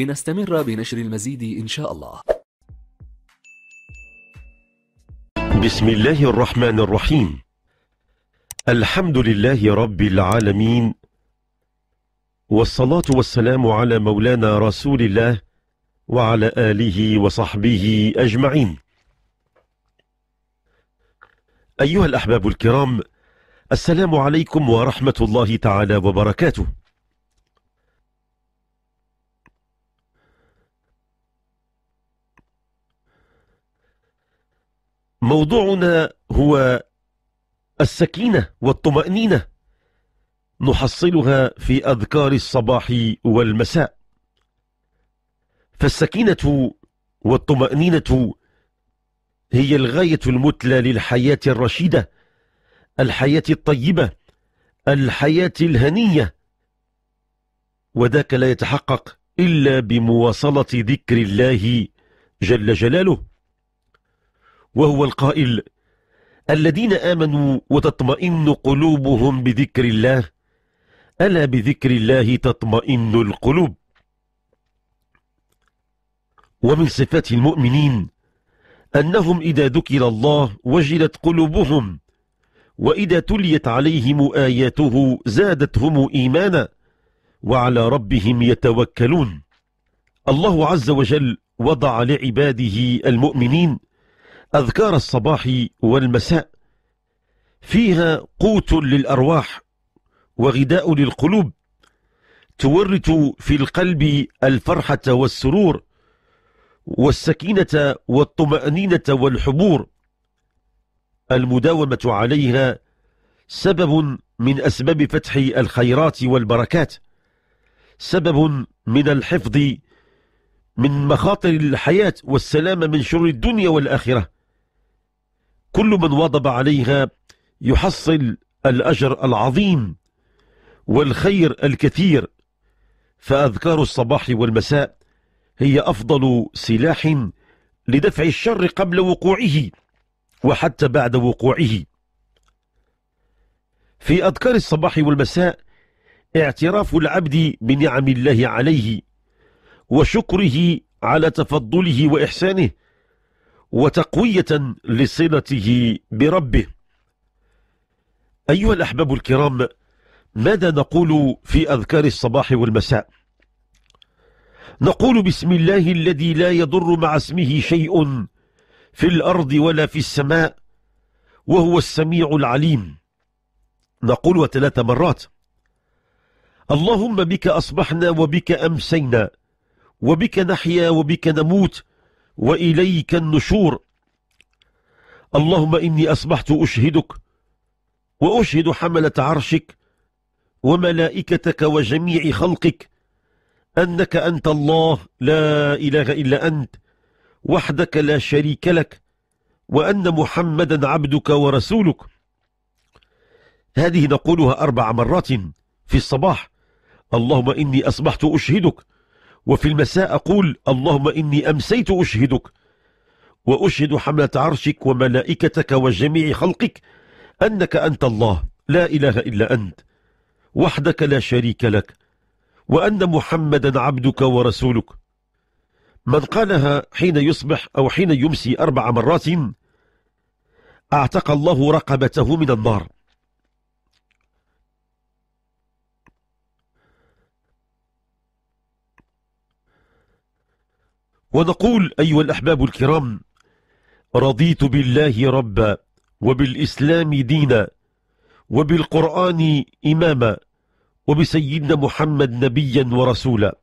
لنستمر بنشر المزيد إن شاء الله بسم الله الرحمن الرحيم الحمد لله رب العالمين والصلاة والسلام على مولانا رسول الله وعلى آله وصحبه أجمعين أيها الأحباب الكرام السلام عليكم ورحمة الله تعالى وبركاته موضوعنا هو السكينة والطمأنينة نحصلها في أذكار الصباح والمساء فالسكينة والطمأنينة هي الغاية المتلى للحياة الرشيدة الحياة الطيبة الحياة الهنية وذاك لا يتحقق إلا بمواصلة ذكر الله جل جلاله وهو القائل الذين آمنوا وتطمئن قلوبهم بذكر الله ألا بذكر الله تطمئن القلوب ومن صفات المؤمنين أنهم إذا ذكر الله وجلت قلوبهم وإذا تليت عليهم آياته زادتهم إيمانا وعلى ربهم يتوكلون الله عز وجل وضع لعباده المؤمنين أذكار الصباح والمساء فيها قوت للأرواح وغذاء للقلوب تورث في القلب الفرحة والسرور والسكينة والطمأنينة والحبور المداومة عليها سبب من أسباب فتح الخيرات والبركات سبب من الحفظ من مخاطر الحياة والسلامة من شر الدنيا والآخرة كل من واظب عليها يحصل الأجر العظيم والخير الكثير فأذكار الصباح والمساء هي أفضل سلاح لدفع الشر قبل وقوعه وحتى بعد وقوعه في أذكار الصباح والمساء اعتراف العبد بنعم الله عليه وشكره على تفضله وإحسانه وتقوية لصلته بربه أيها الأحباب الكرام ماذا نقول في أذكار الصباح والمساء نقول بسم الله الذي لا يضر مع اسمه شيء في الأرض ولا في السماء وهو السميع العليم نقول ثلاث مرات اللهم بك أصبحنا وبك أمسينا وبك نحيا وبك نموت وإليك النشور اللهم إني أصبحت أشهدك وأشهد حملة عرشك وملائكتك وجميع خلقك أنك أنت الله لا إله إلا أنت وحدك لا شريك لك وأن محمدا عبدك ورسولك هذه نقولها أربع مرات في الصباح اللهم إني أصبحت أشهدك وفي المساء أقول اللهم إني أمسيت أشهدك وأشهد حملة عرشك وملائكتك وجميع خلقك أنك أنت الله لا إله إلا أنت وحدك لا شريك لك وأن محمدا عبدك ورسولك من قالها حين يصبح أو حين يمسي أربع مرات أعتق الله رقبته من النار ونقول أيها الأحباب الكرام رضيت بالله ربا وبالإسلام دينا وبالقرآن إماما وبسيدنا محمد نبيا ورسولا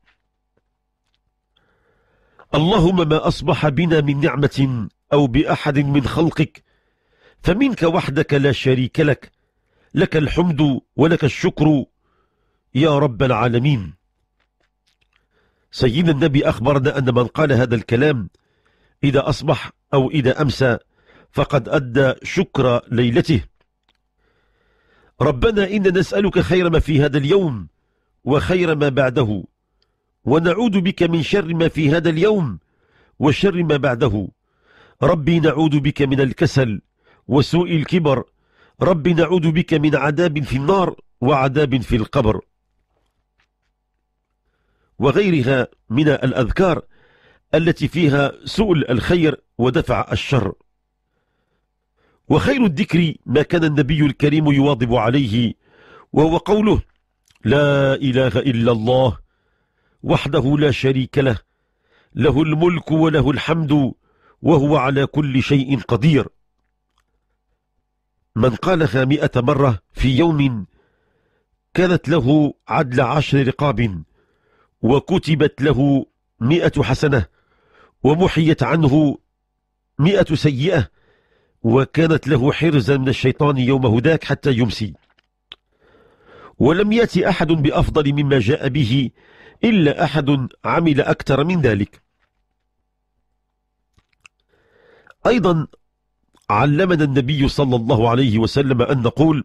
اللهم ما أصبح بنا من نعمة أو بأحد من خلقك فمنك وحدك لا شريك لك لك الحمد ولك الشكر يا رب العالمين سيدنا النبي أخبرنا أن من قال هذا الكلام إذا أصبح أو إذا أمسى فقد أدى شكر ليلته ربنا إن نسألك خير ما في هذا اليوم وخير ما بعده ونعوذ بك من شر ما في هذا اليوم وشر ما بعده ربي نعوذ بك من الكسل وسوء الكبر ربي نعوذ بك من عذاب في النار وعذاب في القبر وغيرها من الأذكار التي فيها سؤل الخير ودفع الشر وخير الذكر ما كان النبي الكريم يواظب عليه وهو قوله لا إله إلا الله وحده لا شريك له له الملك وله الحمد وهو على كل شيء قدير من قالها مئة مرة في يوم كانت له عدل عشر رقاب وكتبت له مئة حسنة ومحيت عنه مئة سيئة وكانت له حرزا من الشيطان يوم هداك حتى يمسي ولم يأتي أحد بأفضل مما جاء به إلا أحد عمل أكثر من ذلك أيضا علمنا النبي صلى الله عليه وسلم أن نقول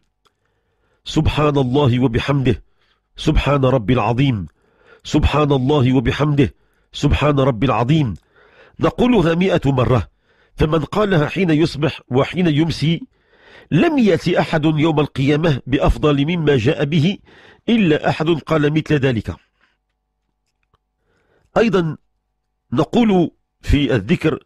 سبحان الله وبحمده سبحان ربي العظيم سبحان الله وبحمده سبحان ربي العظيم نقولها مئة مرة فمن قالها حين يصبح وحين يمسي لم يأتي أحد يوم القيامة بأفضل مما جاء به إلا أحد قال مثل ذلك أيضا نقول في الذكر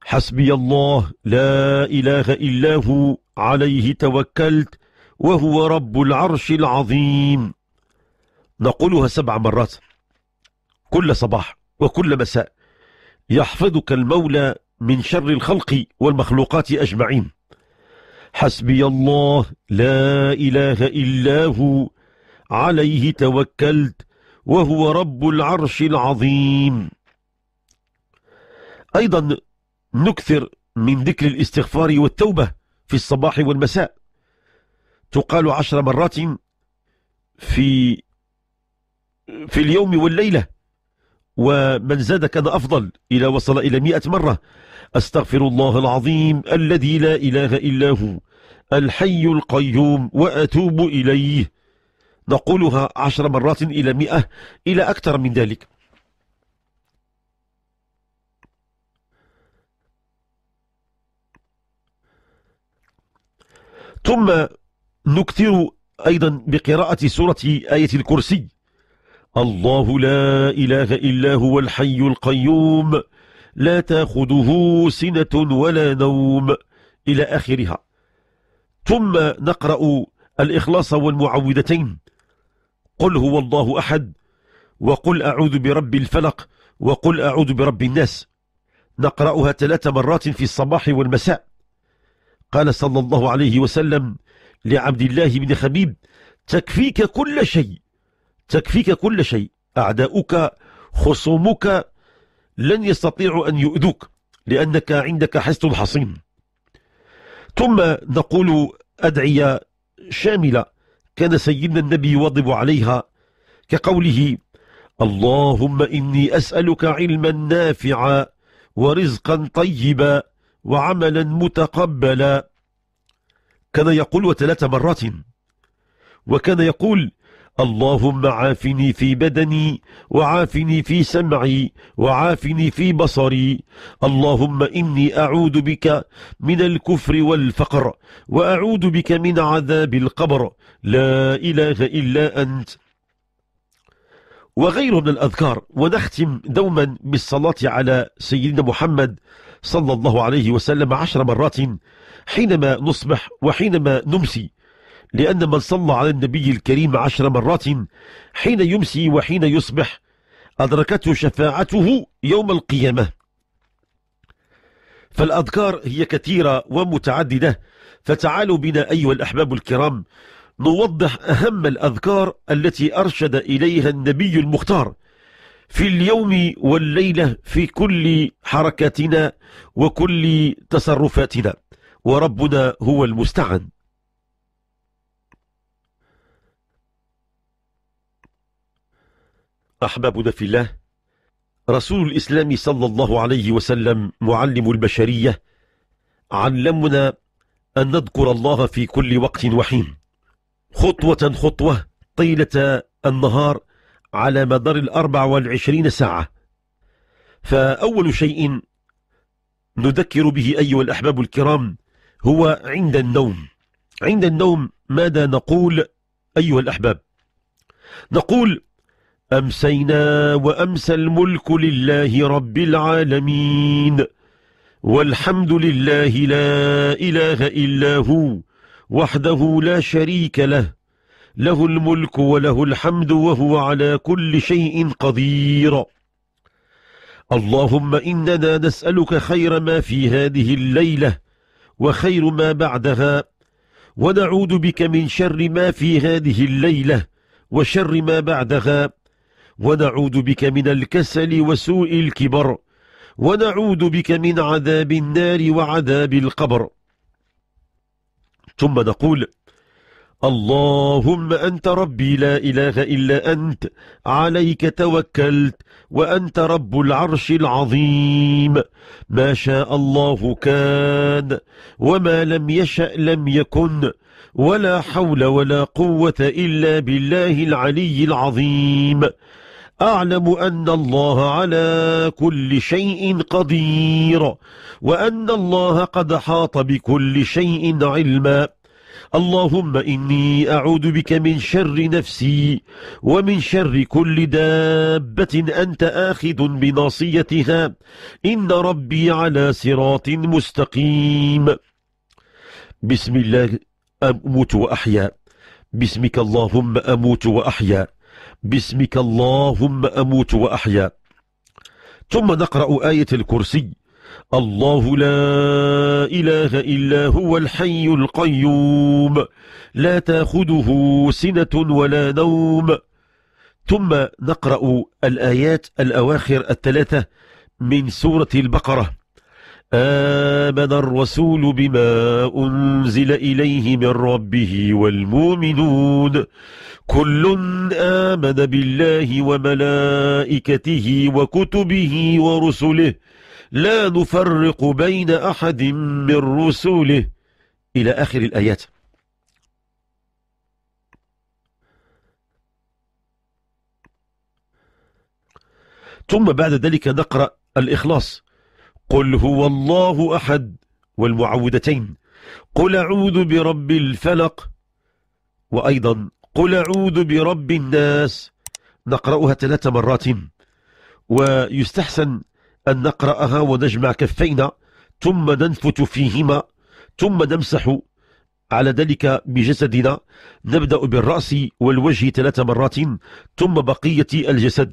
حسبي الله لا إله إلا هو عليه توكلت وهو رب العرش العظيم نقولها سبع مرات كل صباح وكل مساء يحفظك المولى من شر الخلق والمخلوقات أجمعين حسبي الله لا إله إلا هو عليه توكلت وهو رب العرش العظيم أيضا نكثر من ذكر الاستغفار والتوبة في الصباح والمساء تقال عشر مرات في في اليوم والليلة ومن زاد كان أفضل إلى وصل إلى مئة مرة أستغفر الله العظيم الذي لا إله إلا هو الحي القيوم وأتوب إليه نقولها عشر مرات إلى مئة إلى أكثر من ذلك ثم نكثر أيضا بقراءة سورة آية الكرسي الله لا إله إلا هو الحي القيوم لا تأخذه سنة ولا نوم إلى آخرها ثم نقرأ الإخلاص والمعوذتين قل هو الله أحد وقل أعوذ برب الفلق وقل أعوذ برب الناس نقرأها ثلاث مرات في الصباح والمساء قال صلى الله عليه وسلم لعبد الله بن خبيب تكفيك كل شيء تكفيك كل شيء أعداؤك خصومك لن يستطيعوا أن يؤذوك لأنك عندك حصن حصين ثم نقول أدعية شاملة كان سيدنا النبي يواظب عليها كقوله اللهم إني أسألك علما نافعا ورزقا طيبا وعملا متقبلا كان يقول ثلاث مرات وكان يقول اللهم عافني في بدني وعافني في سمعي وعافني في بصري اللهم إني أعوذ بك من الكفر والفقر وأعوذ بك من عذاب القبر لا إله إلا أنت وغيره من الأذكار ونختم دوما بالصلاة على سيدنا محمد صلى الله عليه وسلم عشر مرات حينما نصبح وحينما نمسي لأن من صلى على النبي الكريم عشر مرات حين يمسي وحين يصبح أدركته شفاعته يوم القيامة فالأذكار هي كثيرة ومتعددة فتعالوا بنا أيها الأحباب الكرام نوضح أهم الأذكار التي أرشد إليها النبي المختار في اليوم والليلة في كل حركاتنا وكل تصرفاتنا وربنا هو المستعان أحبابنا في الله رسول الإسلام صلى الله عليه وسلم معلم البشرية علمنا أن نذكر الله في كل وقت وحين خطوة خطوة طيلة النهار على مدار الأربع والعشرين ساعة فأول شيء نذكر به أيها الأحباب الكرام هو عند النوم عند النوم ماذا نقول أيها الأحباب نقول أمسينا وأمسى الملك لله رب العالمين والحمد لله لا إله إلا هو وحده لا شريك له له الملك وله الحمد وهو على كل شيء قدير اللهم إننا نسألك خير ما في هذه الليلة وخير ما بعدها ونعوذ بك من شر ما في هذه الليلة وشر ما بعدها ونعوذ بك من الكسل وسوء الكبر ونعوذ بك من عذاب النار وعذاب القبر ثم نقول اللهم أنت ربي لا إله إلا أنت عليك توكلت وأنت رب العرش العظيم ما شاء الله كان وما لم يشأ لم يكن ولا حول ولا قوة إلا بالله العلي العظيم أعلم أن الله على كل شيء قدير وأن الله قد حاط بكل شيء علما اللهم إني أعوذ بك من شر نفسي ومن شر كل دابة أنت آخذ بناصيتها إن ربي على صراط مستقيم بسم الله أموت وأحيا بسمك اللهم أموت وأحيا باسمك اللهم أموت وأحيا ثم نقرأ آية الكرسي الله لا إله إلا هو الحي القيوم لا تأخذه سنة ولا نوم ثم نقرأ الآيات الأواخر الثلاثة من سورة البقرة آمن الرسول بما أنزل إليه من ربه والمؤمنون كل آمن بالله وملائكته وكتبه ورسله لا نفرق بين أحد من رسله إلى آخر الآيات ثم بعد ذلك نقرأ الإخلاص قل هو الله أحد والمعوذتين قل أعوذ برب الفلق وأيضا قل أعوذ برب الناس نقرأها ثلاث مرات ويستحسن أن نقرأها ونجمع كفينا ثم ننفت فيهما ثم نمسح على ذلك بجسدنا نبدأ بالرأس والوجه ثلاث مرات ثم بقية الجسد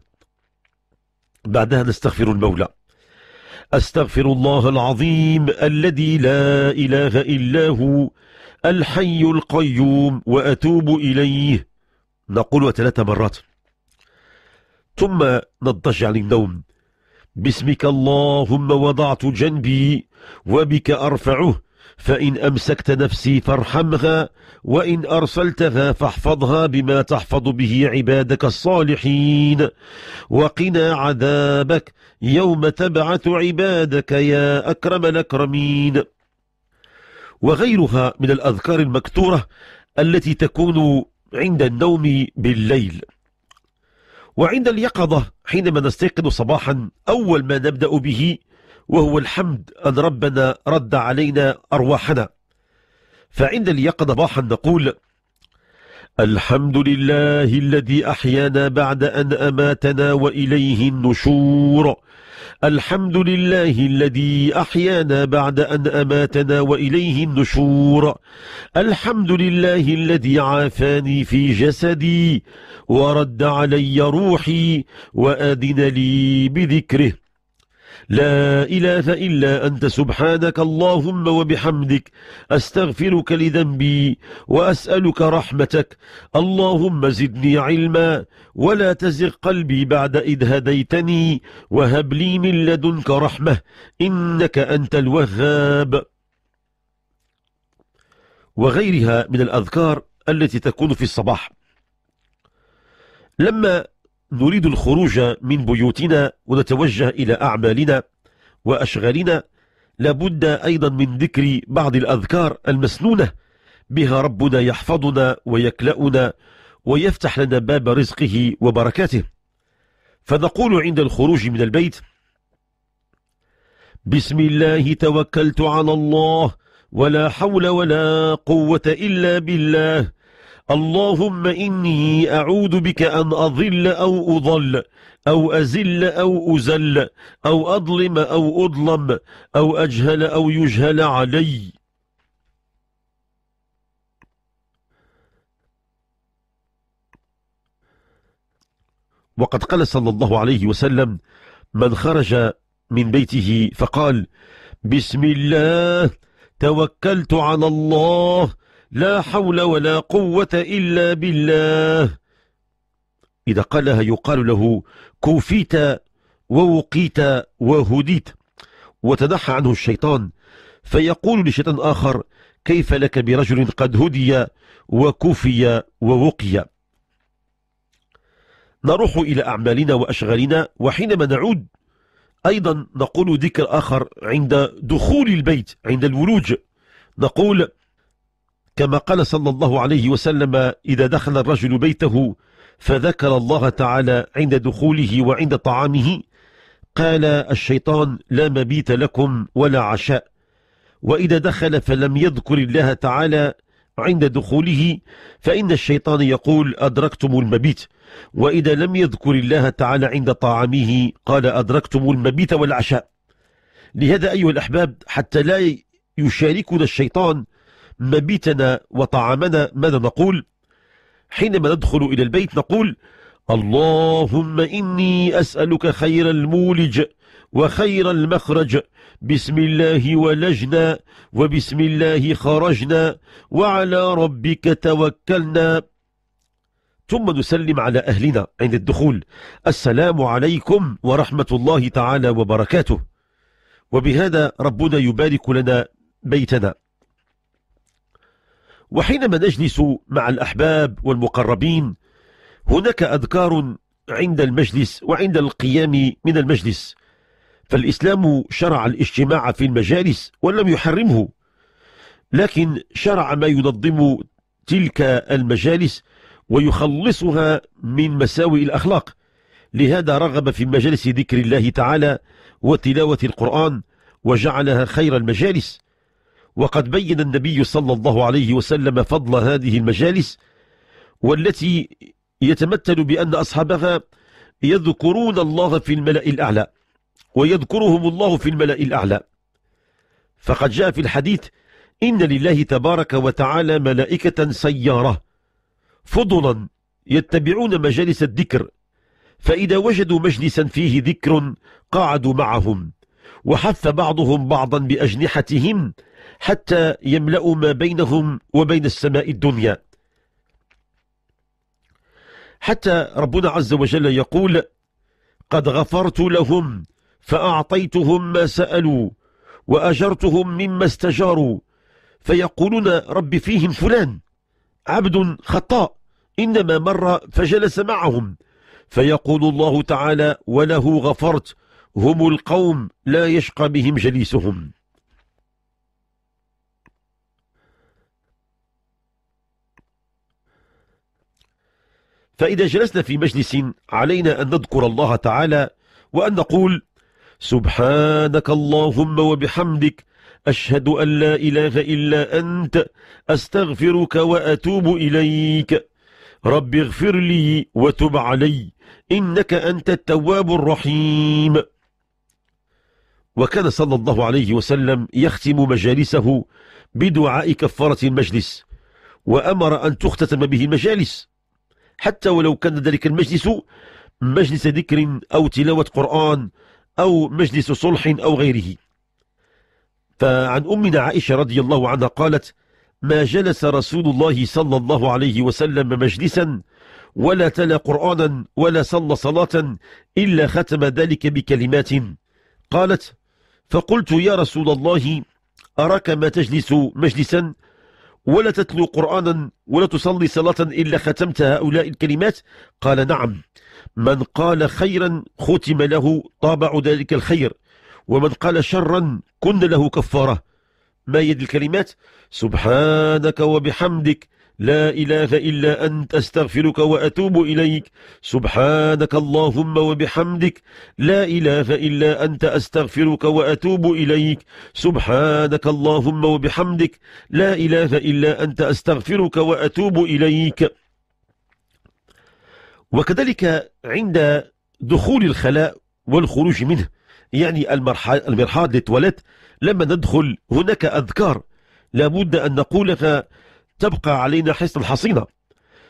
بعدها نستغفر المولى أستغفر الله العظيم الذي لا إله إلا هو الحي القيوم وأتوب إليه نقول ثلاث مرات ثم نضجع عن النوم اللهم وضعت جنبي وبك أرفعه فإن أمسكت نفسي فارحمها وإن أرسلتها فاحفظها بما تحفظ به عبادك الصالحين وقنا عذابك يوم تبعث عبادك يا أكرم الأكرمين وغيرها من الأذكار المكتورة التي تكون عند النوم بالليل وعند اليقظة حينما نستيقظ صباحا أول ما نبدأ به وهو الحمد أن ربنا رد علينا أرواحنا فعند اليقظة صباحا نقول الحمد لله الذي أحيانا بعد أن أماتنا وإليه النشور الحمد لله الذي أحيانا بعد أن أماتنا وإليه النشور الحمد لله الذي عافاني في جسدي ورد علي روحي وأذن لي بذكره لا إله إلا أنت سبحانك اللهم وبحمدك أستغفرك لذنبي وأسألك رحمتك اللهم زدني علما ولا تزغ قلبي بعد إذ هديتني وهب لي من لدنك رحمة إنك أنت الوهاب وغيرها من الأذكار التي تكون في الصباح لما نريد الخروج من بيوتنا ونتوجه إلى أعمالنا وأشغالنا لابد أيضا من ذكر بعض الأذكار المسنونة بها ربنا يحفظنا ويكلأنا ويفتح لنا باب رزقه وبركاته فنقول عند الخروج من البيت بسم الله توكلت على الله ولا حول ولا قوة إلا بالله اللهم إني أعوذ بك أن أضل أو أضل أو أزل أو أزل أو أظلم أو أظلم أو أجهل أو يجهل علي وقد قال صلى الله عليه وسلم من خرج من بيته فقال بسم الله توكلت على الله لا حول ولا قوة إلا بالله إذا قالها يقال له كوفيت ووقيت وهديت وتدحى عنه الشيطان فيقول لشيطان آخر كيف لك برجل قد هدي وكوفي ووقي نروح إلى أعمالنا وأشغالنا وحينما نعود أيضا نقول ذكر آخر عند دخول البيت عند الولوج نقول كما قال صلى الله عليه وسلم إذا دخل الرجل بيته فذكر الله تعالى عند دخوله وعند طعامه قال الشيطان لا مبيت لكم ولا عشاء وإذا دخل فلم يذكر الله تعالى عند دخوله فإن الشيطان يقول أدركتم المبيت وإذا لم يذكر الله تعالى عند طعامه قال أدركتم المبيت والعشاء لهذا أيها الأحباب حتى لا يشاركنا الشيطان مبيتنا وطعامنا ماذا نقول حينما ندخل إلى البيت نقول اللهم إني أسألك خير المولج وخير المخرج بسم الله ولجنا وبسم الله خرجنا وعلى ربك توكلنا ثم نسلم على أهلنا عند الدخول السلام عليكم ورحمة الله تعالى وبركاته وبهذا ربنا يبارك لنا بيتنا وحينما نجلس مع الأحباب والمقربين هناك أذكار عند المجلس وعند القيام من المجلس فالإسلام شرع الاجتماع في المجالس ولم يحرمه لكن شرع ما ينظم تلك المجالس ويخلصها من مساوئ الأخلاق لهذا رغب في مجالس ذكر الله تعالى وتلاوة القرآن وجعلها خير المجالس وقد بين النبي صلى الله عليه وسلم فضل هذه المجالس والتي يتمثل بأن أصحابها يذكرون الله في الملأ الأعلى ويذكرهم الله في الملأ الأعلى فقد جاء في الحديث إن لله تبارك وتعالى ملائكة سيارة فضلا يتبعون مجالس الذكر فإذا وجدوا مجلسا فيه ذكر قعدوا معهم وحث بعضهم بعضا بأجنحتهم حتى يملأوا ما بينهم وبين السماء الدنيا حتى ربنا عز وجل يقول قد غفرت لهم فأعطيتهم ما سألوا وأجرتهم مما استجاروا فيقولون رب فيهم فلان عبد خطاء إنما مر فجلس معهم فيقول الله تعالى وله غفرت هم القوم لا يشقى بهم جليسهم فإذا جلسنا في مجلس علينا أن نذكر الله تعالى وأن نقول سبحانك اللهم وبحمدك أشهد أن لا إله إلا أنت أستغفرك وأتوب إليك رب اغفر لي وتب علي إنك أنت التواب الرحيم وكان صلى الله عليه وسلم يختم مجالسه بدعاء كفارة المجلس وأمر أن تختتم به المجالس حتى ولو كان ذلك المجلس مجلس ذكر أو تلاوة قرآن أو مجلس صلح أو غيره فعن أمنا عائشة رضي الله عنها قالت ما جلس رسول الله صلى الله عليه وسلم مجلسا ولا تلا قرآنا ولا صلى صلاة إلا ختم ذلك بكلمات قالت فقلت يا رسول الله أراك ما تجلس مجلسا ولا تتلو قرآنا ولا تصلي صلاة إلا ختمت هؤلاء الكلمات قال نعم من قال خيرا ختم له طابع ذلك الخير ومن قال شرا كن له كفارة ما يد الكلمات سبحانك وبحمدك لا إله إلا أنت أستغفرك وأتوب إليك سبحانك اللهم وبحمدك لا إله إلا أنت أستغفرك وأتوب إليك سبحانك اللهم وبحمدك لا إله إلا أنت أستغفرك وأتوب إليك وكذلك عند دخول الخلاء والخروج منه يعني المرحاض للتواليت لما ندخل هناك أذكار لابد أن نقولها تبقى علينا حصن الحصينة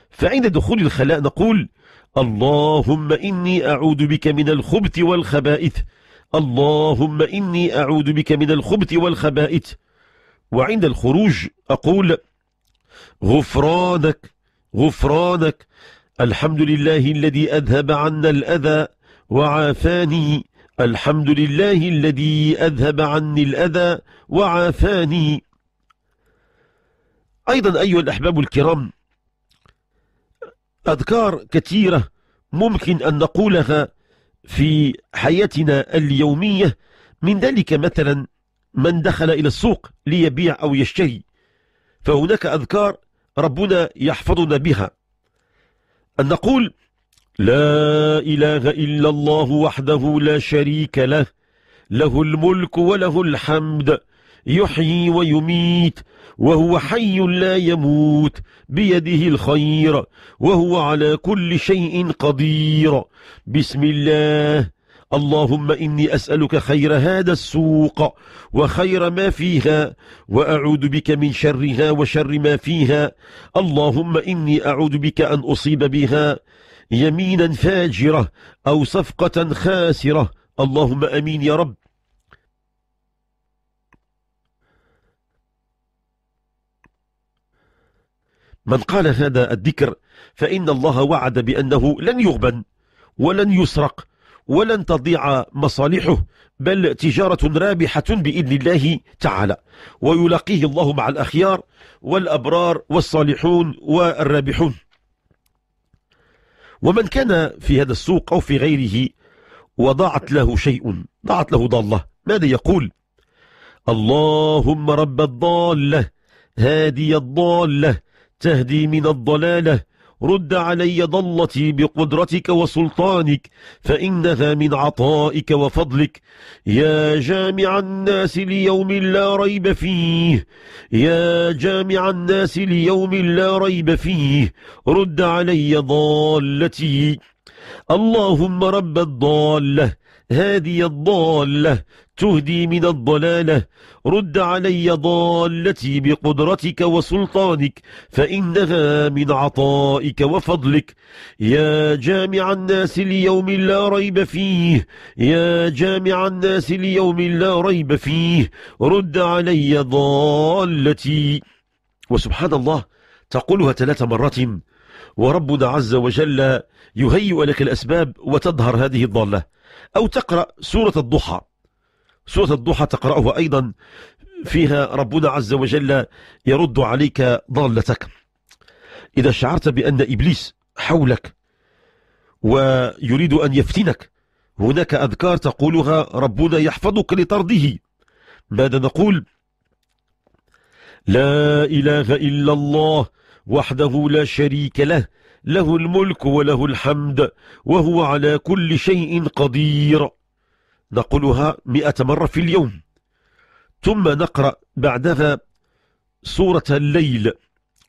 فعند دخول الخلاء نقول اللهم إني أعوذ بك من الخبث والخبائث اللهم إني أعوذ بك من الخبث والخبائث وعند الخروج أقول غفرانك غفرانك الحمد لله الذي أذهب عنا الأذى وعافاني الحمد لله الذي أذهب عني الأذى وعافاني أيضا أيها الأحباب الكرام أذكار كثيرة ممكن أن نقولها في حياتنا اليومية من ذلك مثلا من دخل إلى السوق ليبيع أو يشتري فهناك أذكار ربنا يحفظنا بها أن نقول لا إله إلا الله وحده لا شريك له له الملك وله الحمد يحيي ويميت وهو حي لا يموت بيده الخير وهو على كل شيء قدير بسم الله اللهم إني أسألك خير هذا السوق وخير ما فيها وأعوذ بك من شرها وشر ما فيها اللهم إني أعوذ بك أن أصيب بها يمينا فاجرة أو صفقة خاسرة اللهم أمين يا رب من قال هذا الذكر فإن الله وعد بأنه لن يغبن ولن يسرق ولن تضيع مصالحه بل تجارة رابحة بإذن الله تعالى ويلاقيه الله مع الأخيار والأبرار والصالحون والرابحون ومن كان في هذا السوق أو في غيره وضاعت له شيء ضاعت له ضالة ماذا يقول اللهم رب الضالة هادي الضالة تهدي من الضلالة رد علي ضلتي بقدرتك وسلطانك فإنها من عطائك وفضلك يا جامع الناس ليوم لا ريب فيه يا جامع الناس ليوم لا ريب فيه رد علي ضالتي اللهم رب الضاله هادي الضالة تهدي من الضلالة رد علي ضالتي بقدرتك وسلطانك فإنها من عطائك وفضلك يا جامع الناس ليوم لا ريب فيه يا جامع الناس ليوم لا ريب فيه رد علي ضالتي وسبحان الله تقولها ثلاث مرات وربنا عز وجل يهيئ لك الأسباب وتظهر هذه الضالة أو تقرأ سورة الضحى سورة الضحى تقرأها أيضا فيها ربنا عز وجل يرد عليك ضالتك إذا شعرت بأن إبليس حولك ويريد أن يفتنك هناك أذكار تقولها ربنا يحفظك لطرده ماذا نقول لا إله إلا الله وحده لا شريك له له الملك وله الحمد وهو على كل شيء قدير نقولها مئة مرة في اليوم ثم نقرأ بعدها سورة الليل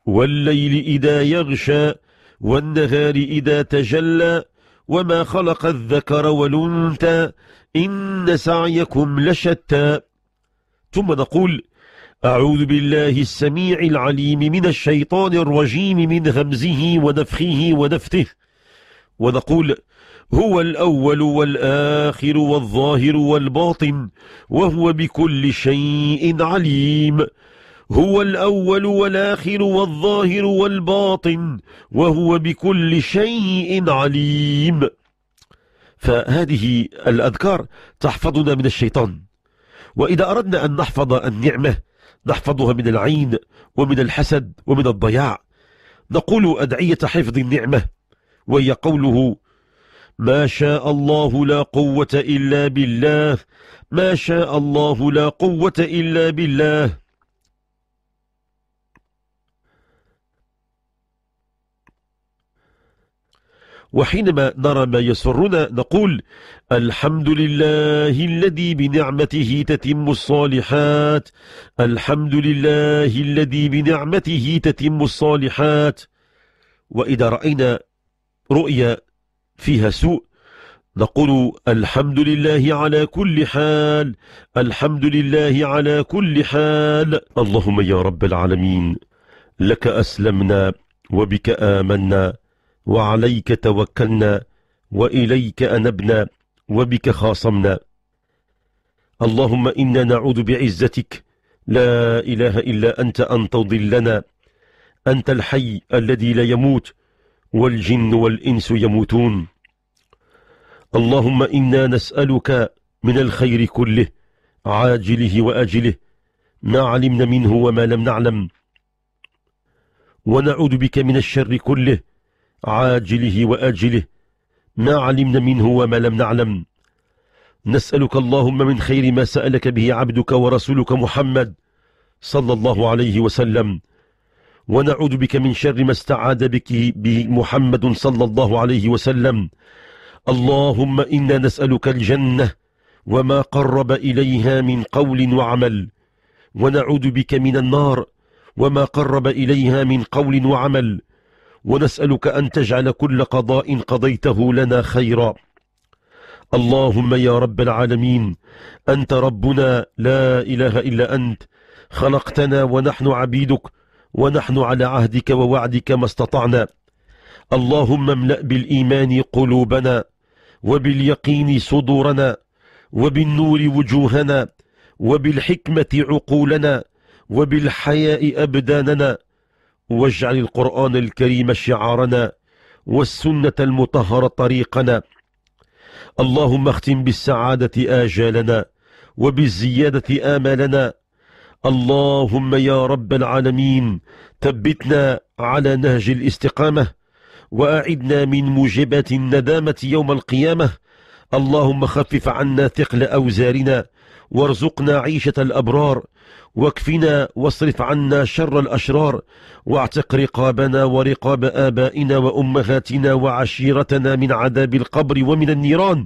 والليل إذا يغشى والنهار إذا تجلى وما خلق الذكر والأنثى إن سعيكم لشتى ثم نقول أعوذ بالله السميع العليم من الشيطان الرجيم من همزه ونفخه ونفته ونقول هو الأول والآخر والظاهر والباطن وهو بكل شيء عليم هو الأول والآخر والظاهر والباطن وهو بكل شيء عليم فهذه الأذكار تحفظنا من الشيطان وإذا أردنا أن نحفظ النعمة نحفظها من العين ومن الحسد ومن الضياع نقول أدعية حفظ النعمة وهي قوله ما شاء الله لا قوة إلا بالله ما شاء الله لا قوة إلا بالله وحينما نرى ما يسرنا نقول الحمد لله الذي بنعمته تتم الصالحات الحمد لله الذي بنعمته تتم الصالحات وإذا رأينا رؤيا فيها سوء نقول الحمد لله على كل حال الحمد لله على كل حال اللهم يا رب العالمين لك أسلمنا وبك آمنا وعليك توكلنا وإليك أنبنا وبك خاصمنا اللهم إنا نعوذ بعزتك لا إله إلا أنت أن تضلنا أنت الحي الذي لا يموت والجن والإنس يموتون اللهم إنا نسألك من الخير كله عاجله وآجله ما علمنا منه وما لم نعلم ونعوذ بك من الشر كله عاجله وآجله ما علمنا منه وما لم نعلم نسألك اللهم من خير ما سألك به عبدك ورسولك محمد صلى الله عليه وسلم ونعوذ بك من شر ما استعاذ بك به محمد صلى الله عليه وسلم اللهم إنا نسألك الجنة وما قرب إليها من قول وعمل ونعوذ بك من النار وما قرب إليها من قول وعمل ونسألك أن تجعل كل قضاء قضيته لنا خيرا اللهم يا رب العالمين أنت ربنا لا إله إلا أنت خلقتنا ونحن عبيدك ونحن على عهدك ووعدك ما استطعنا اللهم املأ بالإيمان قلوبنا وباليقين صدورنا وبالنور وجوهنا وبالحكمة عقولنا وبالحياء أبداننا واجعل القرآن الكريم شعارنا والسنة المطهرة طريقنا اللهم اختم بالسعادة آجالنا وبالزيادة آمالنا اللهم يا رب العالمين ثبتنا على نهج الاستقامة وأعدنا من موجبات الندامة يوم القيامة اللهم خفف عنا ثقل أوزارنا وارزقنا عيشة الأبرار واكفنا واصرف عنا شر الأشرار واعتق رقابنا ورقاب آبائنا وأمهاتنا وعشيرتنا من عذاب القبر ومن النيران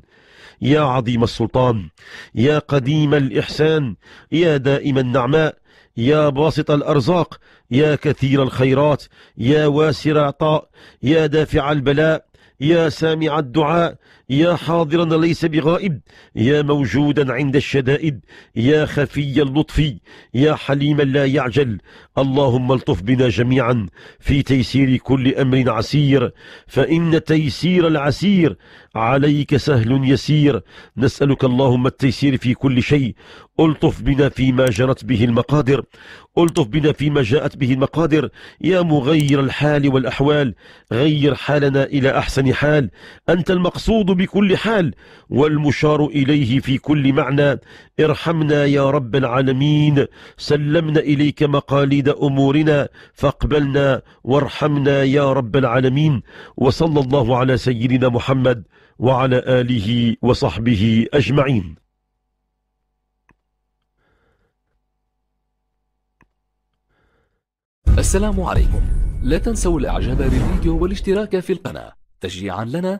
يا عظيم السلطان يا قديم الإحسان يا دائم النعماء يا باسط الأرزاق يا كثير الخيرات يا واسر عطاء يا دافع البلاء يا سامع الدعاء يا حاضرا ليس بغائب يا موجودا عند الشدائد يا خفي اللطف يا حليما لا يعجل اللهم الطف بنا جميعا في تيسير كل أمر عسير فإن تيسير العسير عليك سهل يسير نسألك اللهم التيسير في كل شيء ألطف بنا فيما جرت به المقادر ألطف بنا فيما جاءت به المقادر يا مغير الحال والأحوال غير حالنا إلى أحسن حال أنت المقصود بكل حال والمشار إليه في كل معنى ارحمنا يا رب العالمين سلمنا إليك مقاليد أمورنا فاقبلنا وارحمنا يا رب العالمين وصلى الله على سيدنا محمد وعلى آله وصحبه أجمعين السلام عليكم لا تنسوا الإعجاب بالفيديو والاشتراك في القناة تشجيعا لنا